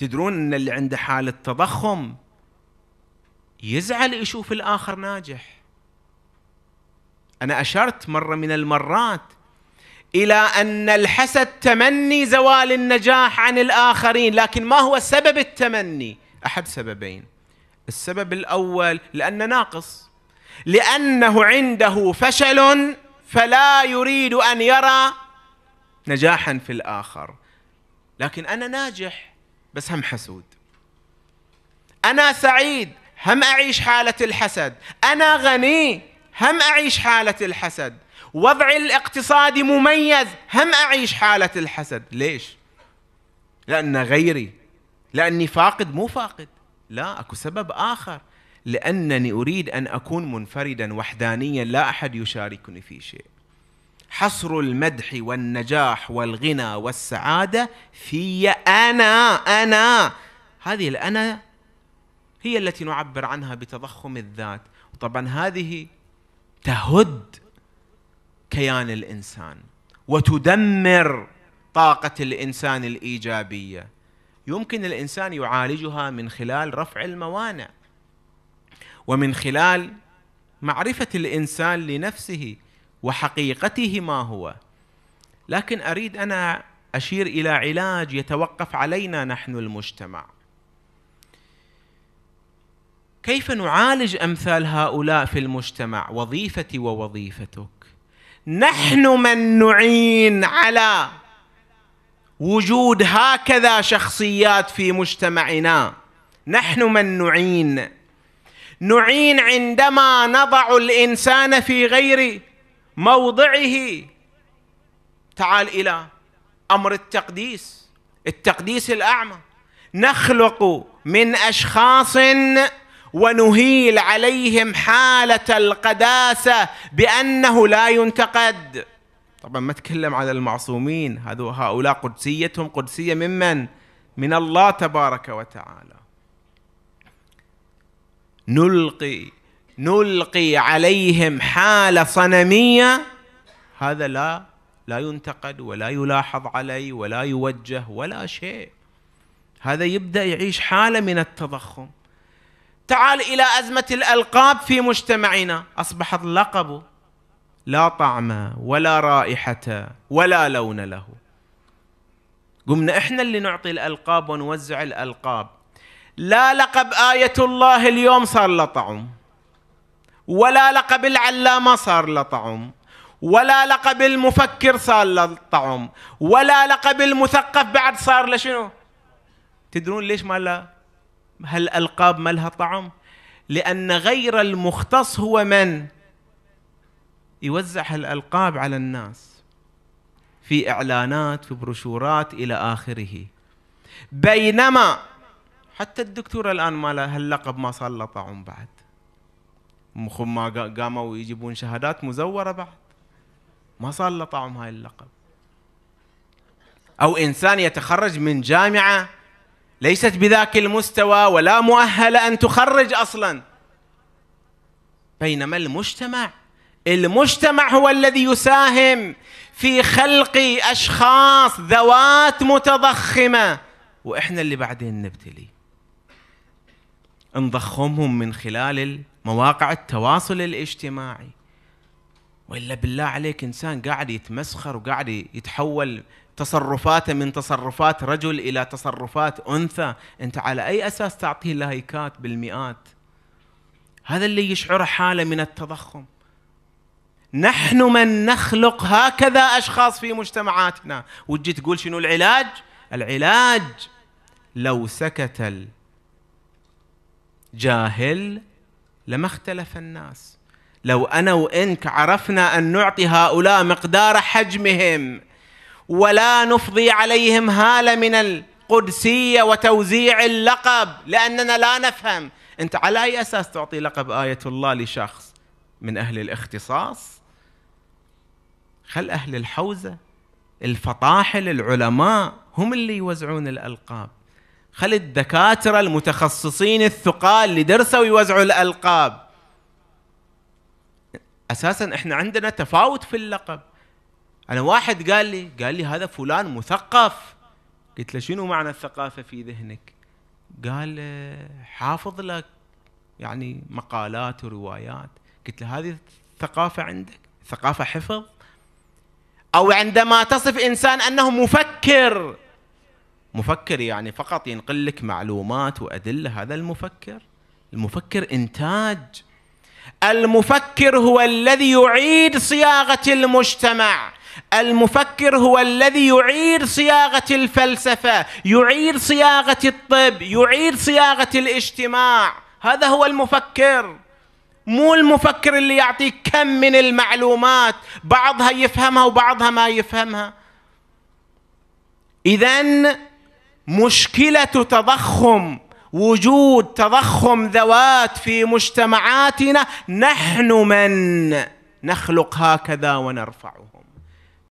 تدرون ان اللي عنده حاله تضخم يزعل يشوف الاخر ناجح انا اشرت مره من المرات الى ان الحسد تمني زوال النجاح عن الاخرين لكن ما هو سبب التمني احد سببين السبب الاول لانه ناقص لانه عنده فشل فلا يريد ان يرى نجاحا في الاخر لكن انا ناجح بس هم حسود أنا سعيد هم أعيش حالة الحسد أنا غني هم أعيش حالة الحسد وضعي الاقتصادي مميز هم أعيش حالة الحسد ليش؟ لأن غيري لأني فاقد مو فاقد لا أكو سبب آخر لأنني أريد أن أكون منفردا وحدانيا لا أحد يشاركني في شيء حصر المدح والنجاح والغنى والسعاده في انا انا هذه الانا هي التي نعبر عنها بتضخم الذات وطبعا هذه تهد كيان الانسان وتدمر طاقه الانسان الايجابيه يمكن الانسان يعالجها من خلال رفع الموانع ومن خلال معرفه الانسان لنفسه وحقيقته ما هو لكن اريد انا اشير الى علاج يتوقف علينا نحن المجتمع كيف نعالج امثال هؤلاء في المجتمع وظيفتي ووظيفتك نحن من نعين على وجود هكذا شخصيات في مجتمعنا نحن من نعين نعين عندما نضع الانسان في غير موضعه تعال الى امر التقديس التقديس الاعمى نخلق من اشخاص ونهيل عليهم حاله القداسه بانه لا ينتقد طبعا ما اتكلم على المعصومين هذو هؤلاء قدسيتهم قدسيه ممن من الله تبارك وتعالى نلقي نلقي عليهم حاله صنميه هذا لا لا ينتقد ولا يلاحظ عليه ولا يوجه ولا شيء هذا يبدا يعيش حاله من التضخم تعال الى ازمه الالقاب في مجتمعنا اصبح اللقب لا طعم ولا رائحه ولا لون له قمنا احنا اللي نعطي الالقاب ونوزع الالقاب لا لقب ايه الله اليوم صار له طعم ولا لقب العلامة صار له طعم ولا لقب المفكر صار له طعم ولا لقب المثقف بعد صار له شنو تدرون ليش ما لا هالألقاب ما لها طعم لأن غير المختص هو من يوزع هالألقاب على الناس في إعلانات في بروشورات إلى آخره بينما حتى الدكتورة الآن ما له هاللقب ما صار له طعم بعد مخهم ما قاموا يجيبون شهادات مزوره بعد ما صار له طعم هاي اللقب او انسان يتخرج من جامعه ليست بذاك المستوى ولا مؤهله ان تخرج اصلا بينما المجتمع المجتمع هو الذي يساهم في خلق اشخاص ذوات متضخمه واحنا اللي بعدين نبتلي نضخمهم من خلال مواقع التواصل الاجتماعي والا بالله عليك انسان قاعد يتمسخر وقاعد يتحول تصرفاته من تصرفات رجل الى تصرفات انثى انت على اي اساس تعطيه لايكات بالمئات هذا اللي يشعره حاله من التضخم نحن من نخلق هكذا اشخاص في مجتمعاتنا وتجي تقول شنو العلاج العلاج لو سكت الجاهل لما اختلف الناس لو انا وانك عرفنا ان نعطي هؤلاء مقدار حجمهم ولا نفضي عليهم هاله من القدسيه وتوزيع اللقب لاننا لا نفهم انت على اي اساس تعطي لقب ايه الله لشخص من اهل الاختصاص خل اهل الحوزه الفطاحل العلماء هم اللي يوزعون الالقاب خلي الدكاترة المتخصصين الثقال اللي درسوا يوزعوا الألقاب أساسا إحنا عندنا تفاوت في اللقب أنا واحد قال لي قال لي هذا فلان مثقف قلت له شنو معنى الثقافة في ذهنك قال حافظ لك يعني مقالات وروايات قلت له هذه الثقافة عندك ثقافة حفظ أو عندما تصف إنسان أنه مفكر مفكر يعني فقط ينقل لك معلومات وادله هذا المفكر المفكر انتاج المفكر هو الذي يعيد صياغه المجتمع المفكر هو الذي يعيد صياغه الفلسفه يعيد صياغه الطب يعيد صياغه الاجتماع هذا هو المفكر مو المفكر اللي يعطيك كم من المعلومات بعضها يفهمها وبعضها ما يفهمها اذا مشكله تضخم وجود تضخم ذوات في مجتمعاتنا نحن من نخلق هكذا ونرفعهم